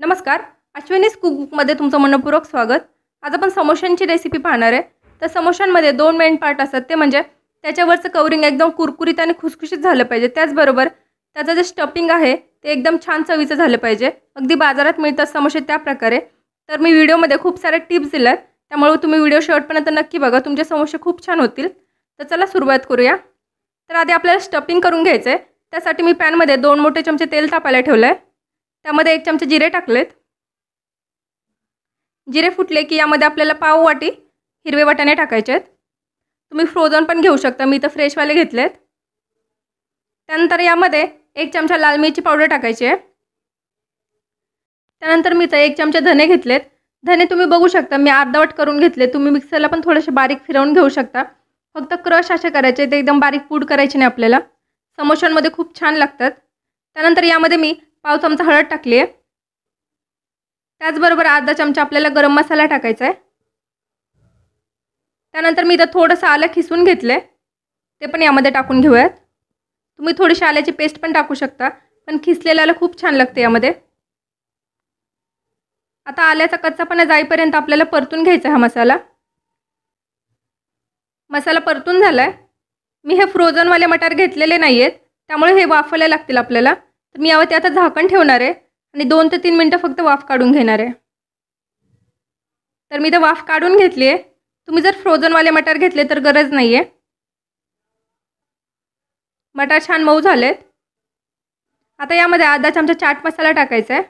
नमस्कार अश्विनीस कुकमध्ये तुमचं मनपूर्वक स्वागत आज आपण समोशांची रेसिपी पाहणार आहे तर समोशांमध्ये दोन मेन पार्ट असतात ते म्हणजे त्याच्यावरचं कवरिंग एकदम कुरकुरीत आणि खुसखुशीत झालं पाहिजे त्याचबरोबर त्याचं जे स्टफिंग आहे ते एकदम छान चवीचं झालं पाहिजे अगदी बाजारात मिळतात समोसे त्या प्रकारे तर मी व्हिडिओमध्ये खूप सारे टिप्स दिल्या आहेत त्यामुळे तुम्ही व्हिडिओ शेवटपर्यंत नक्की बघा तुमचे समोसे खूप छान होतील तर चला सुरुवात करूया तर आधी आपल्याला स्टफिंग करून घ्यायचं आहे त्यासाठी मी पॅनमध्ये दोन मोठे चमचे तेल तापायला ठेवलं आहे त्यामध्ये एक चमचे जिरे टाकलेत जिरे फुटले की यामध्ये आपल्याला पाव वाटी हिरवे वाटाणे टाकायचे आहेत तुम्ही फ्रोझन पण घेऊ शकता मी तर फ्रेशवाले घेतलेत त्यानंतर यामध्ये एक चमचा लाल मिरची पावडर टाकायची आहे त्यानंतर मी तर एक चमचा धने घेतलेत धने तुम्ही बघू शकता मी अर्धवट करून घेतले तुम्ही मिक्सरला पण थोडेसे बारीक फिरवून घेऊ शकता फक्त क्रश असे करायचे ते एकदम बारीक पूड करायचे नाही आपल्याला समोशांमध्ये खूप छान लागतात त्यानंतर यामध्ये मी पाव चमचा हळद टाकली आहे त्याचबरोबर अर्धा चमचा आपल्याला गरम मसाला टाकायचा आहे त्यानंतर मी इथं थोडंसं आलं खिसून घेतलं आहे ते पण यामध्ये टाकून घेऊयात तुम्ही थोडीशी आल्याची पेस्ट पण टाकू शकता पण खिसलेल्याला खूप छान लागते यामध्ये आता आल्याचा कच्चापणा जाईपर्यंत आपल्याला परतून घ्यायचा हा मसाला मसाला परतून झाला आहे मी हे फ्रोझनवाले मटार घेतलेले नाही आहेत त्यामुळे हे वाफवायला लागतील आपल्याला मी यावर ते आता झाकण ठेवणार आहे आणि दोन ते तीन मिनटं फक्त वाफ काढून घेणार आहे तर मी तर वाफ काढून घेतली आहे तुम्ही जर फ्रोझनवाले मटार घेतले तर गरज नाही आहे मटार छान मऊ झालेत आता यामध्ये अर्धा चमचा चाट मसाला टाकायचा आहे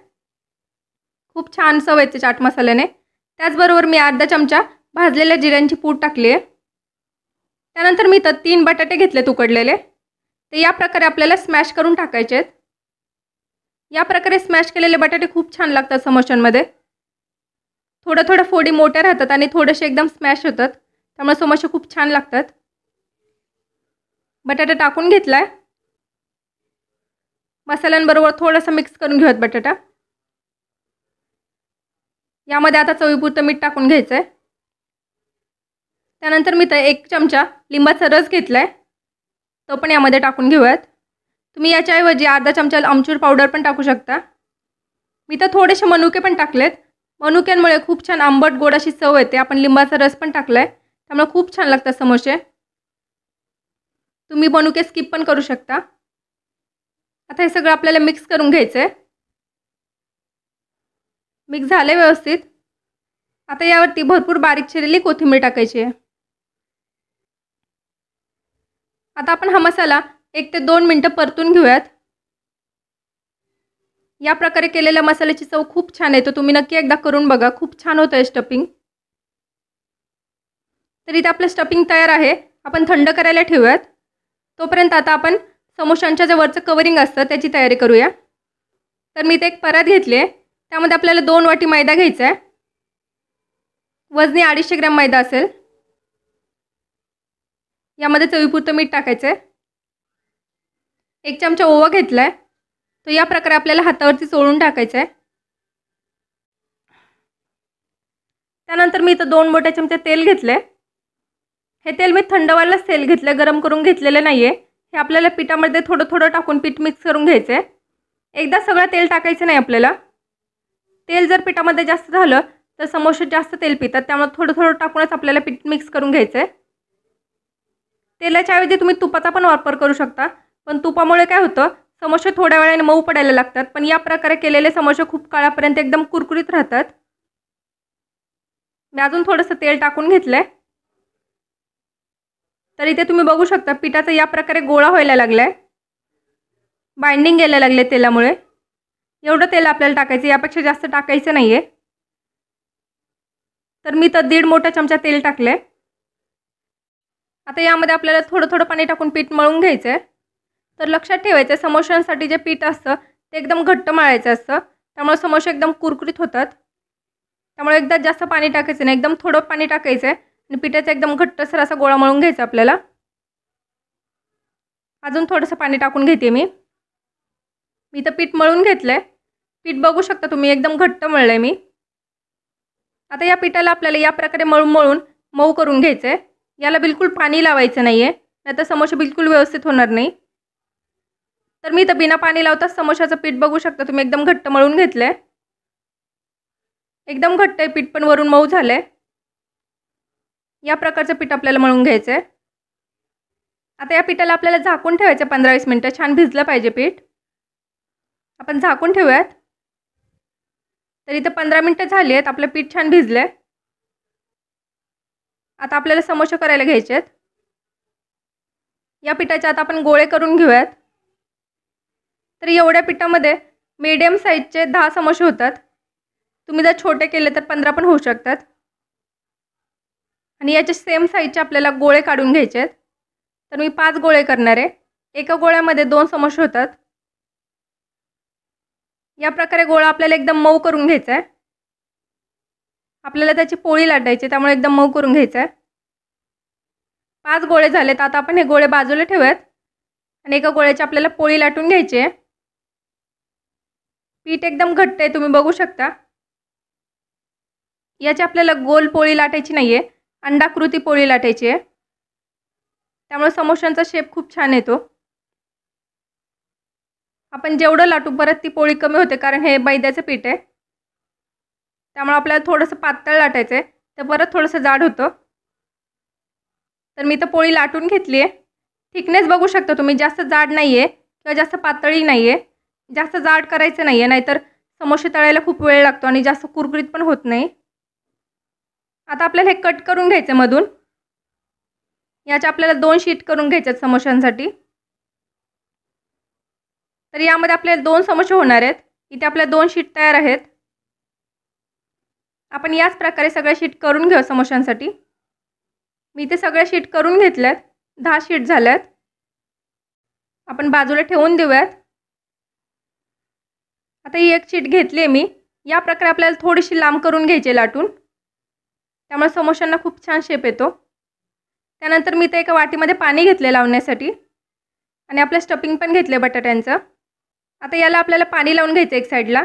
खूप छान चव येते चाट मसाल्याने त्याचबरोबर मी अर्धा चमचा भाजलेल्या जिऱ्यांची पूड टाकली आहे त्यानंतर मी तर तीन बटाटे घेतलेत उकडलेले ते या प्रकारे आपल्याला स्मॅश करून टाकायचे आहेत या प्रकारे स्मॅश केलेले बटाटे खूप छान लागतात समोशांमध्ये थोडं थोडं फोडी मोठ्या राहतात आणि थोडेसे एकदम स्मॅश होतात त्यामुळे समोसे खूप छान लागतात बटाटा टाकून घेतला आहे मसाल्यांबरोबर थोडंसं मिक्स करून घेऊयात बटाटा यामध्ये आता चवीपुरतं मीठ टाकून घ्यायचं आहे त्यानंतर मी तर एक चमचा लिंबाचा रस घेतला आहे तो पण यामध्ये टाकून घेऊयात तुम्ही याच्याऐवजी अर्धा चमचा आमचूर पावडर पण टाकू शकता मी तर थोडेसे मनुके पण टाकलेत मनुक्यांमुळे खूप छान आंबट गोड अशी चव येते आपण लिंबाचा रस पण टाकला आहे त्यामुळे खूप छान लागतात समोसे तुम्ही मनुके स्किप पण करू शकता आता हे सगळं आपल्याला मिक्स करून घ्यायचं आहे मिक्स आहे व्यवस्थित आता यावरती भरपूर बारीक चिरलेली कोथिंबीर टाकायची आहे आता आपण हा मसाला एक ते दोन मिनटं परतून घेऊयात या प्रकारे केलेल्या मसाल्याची चव खूप छान आहे येतो तुम्ही नक्की एकदा करून बघा खूप छान होतं आहे स्टपिंग तर इथे आपलं स्टपिंग तयार आहे आपण थंड करायला ठेवूयात तोपर्यंत आता आपण समोशांच्या जे कवरिंग असतं त्याची तयारी करूया तर मी ते एक परत आहे त्यामध्ये आपल्याला दोन वाटी मैदा घ्यायचा आहे वजनी अडीचशे ग्रॅम मैदा असेल यामध्ये चवीपुरतं मीठ टाकायचं आहे एक चमचा ओवा घेतला आहे तो या प्रकारे आपल्याला हातावरती चोळून टाकायचं आहे त्यानंतर मी इथं दोन मोठ्या चमचे तेल घेतलं हे तेल मी थंडवायलाच तेल घेतलं गरम करून घेतलेलं नाही आहे हे आपल्याला पिठामध्ये थोडं थोडं टाकून पीठ मिक्स करून घ्यायचं एकदा सगळं तेल टाकायचं नाही आपल्याला तेल जर पिठामध्ये जास्त झालं तर समोसे जास्त तेल पितात त्यामुळे थोडं थोडं टाकूनच आपल्याला पीठ मिक्स करून घ्यायचं आहे तेलाच्या ऐवजी तुम्ही तुपाचा पण वापर करू शकता पण तुपामुळे काय होतं समोसे थोड्या वेळाने मऊ पडायला लागतात पण या प्रकारे केलेले समोसे खूप काळापर्यंत एकदम कुरकुरीत राहतात मी अजून थोडंसं तेल टाकून घेतलं आहे तर इथे तुम्ही बघू शकता पिठाचा या प्रकारे गोळा व्हायला लागला आहे बाइंडिंग यायला लागले तेलामुळे एवढं तेल आपल्याला टाकायचं यापेक्षा जास्त टाकायचं नाही आहे तर मी तर दीड मोठा चमचा तेल टाकलं आता यामध्ये आपल्याला थोडं थोडं पाणी टाकून पीठ मळून घ्यायचं आहे तर लक्षात ठेवायचं समोशांसाठी जे पीठ असतं ते एकदम घट्ट मळायचं असतं त्यामुळे समोसे एकदम कुरकुरीत होतात त्यामुळे एकदा जास्त पाणी टाकायचं नाही एकदम थोडं पाणी टाकायचं आहे आणि पिठाचा एकदम घट्टसर असा गोळा मळून घ्यायचा आपल्याला अजून थोडंसं पाणी टाकून घेते मी मी तर पीठ मळून घेतलं आहे पीठ बघू शकता तुम्ही एकदम घट्ट मळलं आहे मी आता या पिठाला आपल्याला या प्रकारे मळून मळून मऊ करून घ्यायचं आहे याला बिलकुल पाणी लावायचं नाही आहे नाहीतर समोसे बिलकुल व्यवस्थित होणार नाही तर मी इथं बिना पाणी लावताच समोशाचं पीठ बघू शकता तुम्ही एकदम घट्ट मळून घेतलं आहे एकदम घट्ट आहे पीठ पण वरून मऊ झालं आहे या प्रकारचं पीठ आपल्याला मळून घ्यायचं आहे आता या पिठाला आपल्याला झाकून ठेवायचं आहे पंधरा वीस मिनटं छान भिजलं पाहिजे पीठ आपण झाकून ठेवूयात तर इथं पंधरा मिनटं झाली आहेत आपलं पीठ छान भिजलं आता आपल्याला समोसे करायला घ्यायचे आहेत या पिठाचे आता आपण गोळे करून घेऊयात तर एवढ्या पिठामध्ये मीडियम साईजचे दहा समोसे होतात तुम्ही जर छोटे केले तर पंधरा पण होऊ शकतात आणि याचे सेम साईजचे आपल्याला गोळे काढून घ्यायचे आहेत तर मी पाच गोळे करणार आहे एका गोळ्यामध्ये दोन समोसे होतात या प्रकारे गोळा आपल्याला एकदम मऊ करून घ्यायचा आहे आपल्याला त्याची पोळी लाटायची त्यामुळे एकदम मऊ करून घ्यायचं आहे पाच गोळे झालेत आता आपण हे गोळे बाजूला ठेवूयात आणि एका गोळ्याची आपल्याला पोळी लाटून घ्यायची आहे पीठ एकदम घट्ट आहे तुम्ही बघू शकता याची आपल्याला गोल पोळी लाटायची नाही आहे अंडाकृती पोळी लाटायची आहे त्यामुळे समोशांचा शेप खूप छान येतो आपण जेवढं लाटू परत ती पोळी कमी होते कारण हे बैद्याचं पीठ आहे त्यामुळे आपल्याला थोडंसं पातळ लाटायचं आहे तर परत थोडंसं जाड होतं तर मी तर पोळी लाटून घेतली आहे थिकनेस बघू शकता तुम्ही जास्त जाड नाही आहे किंवा जास्त पातळी नाही आहे जास्त जाड करायचं नाही आहे नाहीतर समोसे तळायला खूप वेळ लागतो आणि जास्त कुरकुरीत पण होत नाही आता आपल्याला हे कट करून घ्यायचं मधून याच्या आपल्याला दोन शीट करून घ्यायच्यात समोशांसाठी तर यामध्ये आपल्याला दोन समोसे होणार आहेत इथे आपल्या दोन शीट तयार आहेत आपण याच प्रकारे सगळ्या शीट करून घेऊ समोशांसाठी मी इथे सगळ्या शीट करून घेतल्यात दहा शीट झाल्यात आपण बाजूला ठेवून देऊयात आता ही एक शीट घेतली आहे मी या प्रकारे आपल्याला थोडीशी लांब करून घ्यायची लाटून त्यामुळे समोशांना खूप छान शेप येतो त्यानंतर मी ते एका वाटीमध्ये पाणी घेतले लावण्यासाठी आणि आपलं स्टपिंग पण घेतलं आहे बटाट्यांचं आता याला आपल्याला पाणी लावून घ्यायचं एक साईडला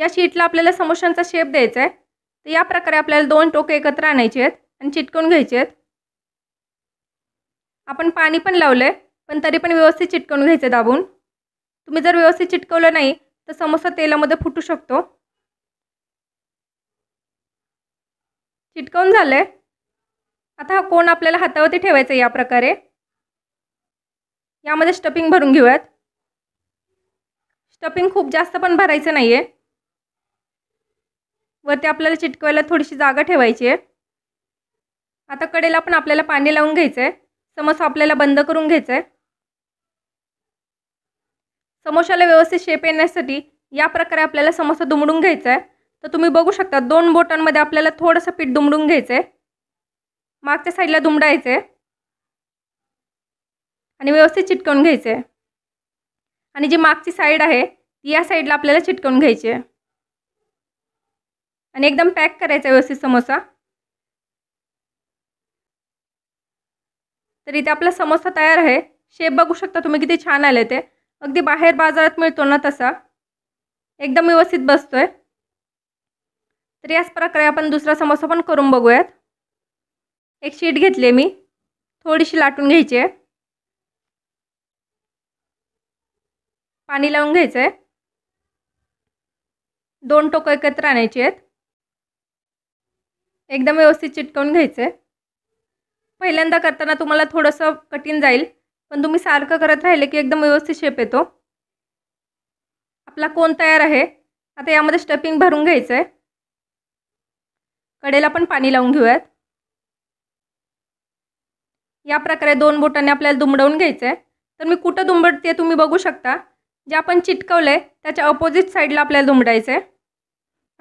या शीटला आपल्याला समोशांचा शेप द्यायचा आहे तर या प्रकारे आपल्याला दोन टोके एकत्र आणायचे आहेत आणि चिटकून घ्यायचे आहेत आपण पाणी पण लावलं आहे पण तरी पण व्यवस्थित चिटकवून घ्यायचं दाबून तुम्ही जर व्यवस्थित चिटकवलं नाही तर समोसा तेलामध्ये फुटू शकतो चिटकवून झालं आहे आता हा कोण आपल्याला हातावरती ठेवायचा आहे या प्रकारे यामध्ये स्टफिंग भरून घेऊयात स्टफिंग खूप जास्त पण भरायचं नाही आहे वरती आपल्याला चिटकवायला थोडीशी जागा ठेवायची आहे आता कडेला पण आपल्याला पाणी लावून घ्यायचं आहे समोसा आपल्याला बंद करून घ्यायचं आहे समोशाला व्यवस्थित शेप येण्यासाठी या प्रकारे आपल्याला समोसा दुमडून घ्यायचा आहे तर तुम्ही बघू शकता दोन बोटांमध्ये आपल्याला थोडंसं पीठ दुमडून घ्यायचं आहे मागच्या साईडला दुमडायचं आहे आणि व्यवस्थित चिटकवून घ्यायचं आहे आणि जी मागची साईड आहे ती या साईडला आपल्याला चिटकवून घ्यायची आहे आणि एकदम पॅक करायचा व्यवस्थित समोसा तर इथे आपला समोसा तयार आहे शेप बघू शकता तुम्ही किती छान आले ते अगदी बाहेर बाजारात मिळतो ना तसा एकदम व्यवस्थित बसतो आहे तर याच प्रकारे आपण दुसरा समोसा पण करून बघूयात एक शीट घेतली मी थोडीशी लाटून घ्यायची आहे पाणी लावून घ्यायचं आहे दोन टोकं एकत्र आणायची आहेत एकदम व्यवस्थित चिटकवून घ्यायचं आहे पहिल्यांदा करताना तुम्हाला थोडंसं कठीण जाईल पण तुम्ही सारखं करत राहिले की एकदम व्यवस्थित शेप येतो आपला कोण तयार आहे आता यामध्ये स्टफिंग भरून घ्यायचं आहे कडेला पण पाणी लावून घेऊयात या प्रकारे दोन बोटांनी आपल्याला दुमडवून घ्यायचं आहे तर मी कुठं दुमडते तुम्ही बघू शकता जे आपण चिटकवलं आहे त्याच्या अपोजिट साईडला आपल्याला दुमडायचं आहे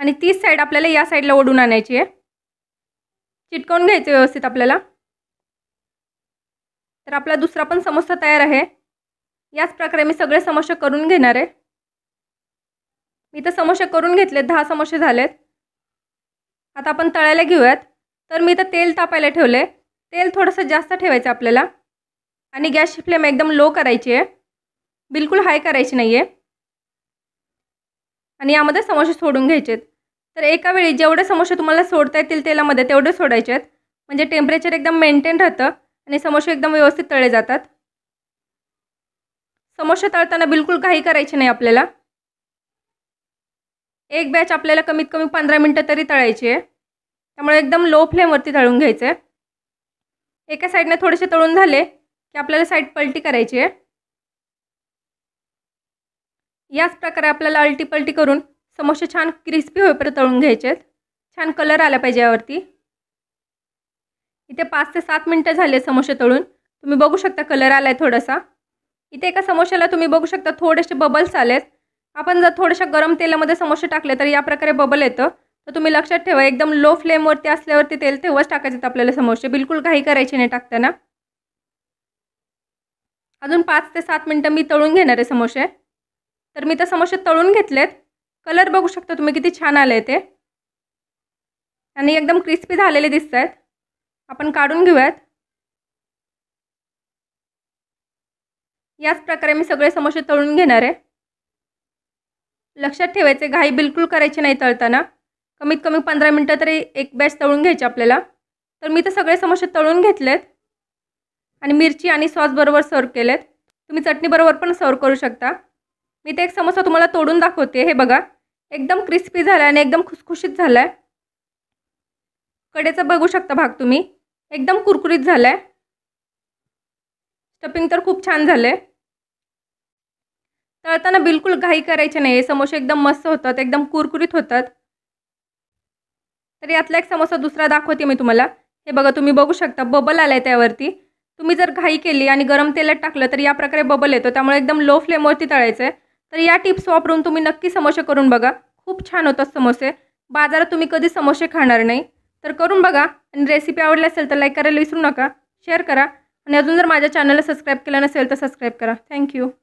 आणि तीच साईड आपल्याला या साईडला ओढून आणायची आहे चिटकवून घ्यायचं व्यवस्थित आपल्याला तर आपला दुसरा पण समोसा तयार आहे याच प्रकारे मी सगळे समोसे करून घेणार आहे मी तर समोसे करून घेतले दहा समोसे झालेत आता आपण तळायला घेऊयात तर मी तर तेल तापायला ठेवले तेल थोडंसं जास्त ठेवायचं आपल्याला आणि गॅसची फ्लेम एकदम लो करायची आहे बिलकुल हाय करायची नाही आहे आणि यामध्ये समोसे सोडून आहेत तर एका वेळी जेवढे समोसे तुम्हाला सोडता येतील तेलामध्ये तेवढे सोडायचे आहेत म्हणजे टेम्परेचर एकदम मेंटेन राहतं आणि समोसे एकदम व्यवस्थित तळले जातात समोसे तळताना बिलकुल काही करायचे नाही आपल्याला एक बॅच आपल्याला कमीत कमी पंधरा मिनटं तरी तळायची आहे त्यामुळे एकदम लो फ्लेमवरती तळून घ्यायचं आहे एका साईडने थोडेसे तळून झाले की आपल्याला साईड पलटी करायची आहे याच प्रकारे आपल्याला अल्टी पलटी करून समोसे छान क्रिस्पी होईपर्यंत तळून घ्यायचे आहेत छान कलर आला पाहिजे यावरती इथे पाच ते सात मिनटं झाले समोसे तळून तुम्ही बघू शकता कलर आला आहे थोडासा इथे एका समोशाला तुम्ही बघू शकता थोडेसे बबल्स आलेत आपण जर थोड्याशा गरम तेलामध्ये समोसे टाकले तर या प्रकारे बबल येतं तर तुम्ही लक्षात ठेवा एकदम लो फ्लेमवरती असल्यावरती तेल तेव्हाच टाकायचं आपल्याला समोसे बिलकुल काही करायचे नाही टाकताना अजून पाच ते सात मिनटं मी तळून घेणार आहे समोसे तर मी तर समोसे तळून घेतलेत कलर बघू शकता तुम्ही किती छान आले ते आणि एकदम क्रिस्पी झालेले दिसत आहेत आपण काढून घेऊयात याच प्रकारे मी सगळे समोसे तळून घेणार आहे लक्षात ठेवायचे घाई बिलकुल करायची नाही तळताना कमीत कमी पंधरा मिनटं तरी एक बॅच तळून घ्यायची आपल्याला तर मी तर सगळे समोसे तळून घेतलेत आणि मिरची आणि सॉस बरोबर सर्व केलेत तुम्ही चटणीबरोबर पण सर्व करू शकता मी ते एक समोसा तुम्हाला तोडून दाखवते हे बघा एकदम क्रिस्पी झाला आणि एकदम खुसखुशीत झाला आहे कडेचा बघू शकता भाग तुम्ही एकदम कुरकुरीत झाला आहे स्टपिंग तर खूप छान झालं आहे तळताना बिलकुल घाई करायचे नाही समोसे एकदम मस्त होतात एकदम कुरकुरीत होतात तर यातला एक समोसा दुसरा दाखवते मी तुम्हाला हे बघा तुम्ही बघू शकता बबल आला आहे त्यावरती तुम्ही जर घाई केली आणि गरम तेलात टाकलं तर या प्रकारे बबल येतो त्यामुळे एकदम लो फ्लेमवरती तळायचं तर या टिप्स वापरून तुम्ही नक्की समोसे करून बघा खूप छान होतात समोसे बाजारात तुम्ही कधी समोसे खाणार नाही तर करून बघा आणि रेसिपी आवडली असेल तर लाईक करायला विसरू नका शेअर करा आणि अजून जर माझ्या चॅनलला सबस्क्राईब केलं नसेल तर सबस्क्राईब करा थँक्यू